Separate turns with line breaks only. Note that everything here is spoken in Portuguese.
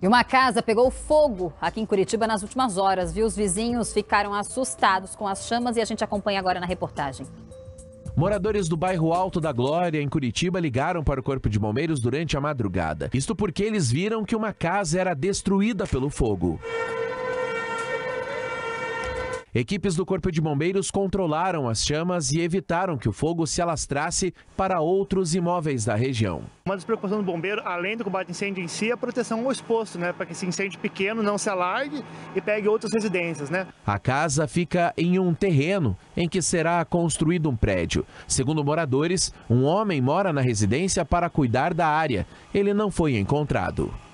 E uma casa pegou fogo aqui em Curitiba nas últimas horas, viu? Os vizinhos ficaram assustados com as chamas e a gente acompanha agora na reportagem.
Moradores do bairro
Alto da Glória, em Curitiba, ligaram para o Corpo de Bombeiros durante a madrugada. Isto porque eles viram que uma casa era destruída pelo fogo. Equipes do Corpo de Bombeiros controlaram as chamas e evitaram que o fogo se alastrasse para outros imóveis da região.
Uma das preocupações do bombeiro, além do combate incêndio em si, é a proteção ao exposto, né? Para que esse incêndio pequeno não se alargue e pegue outras residências, né?
A casa fica em um terreno em que será construído um prédio. Segundo moradores, um homem mora na residência para cuidar da área. Ele não foi encontrado.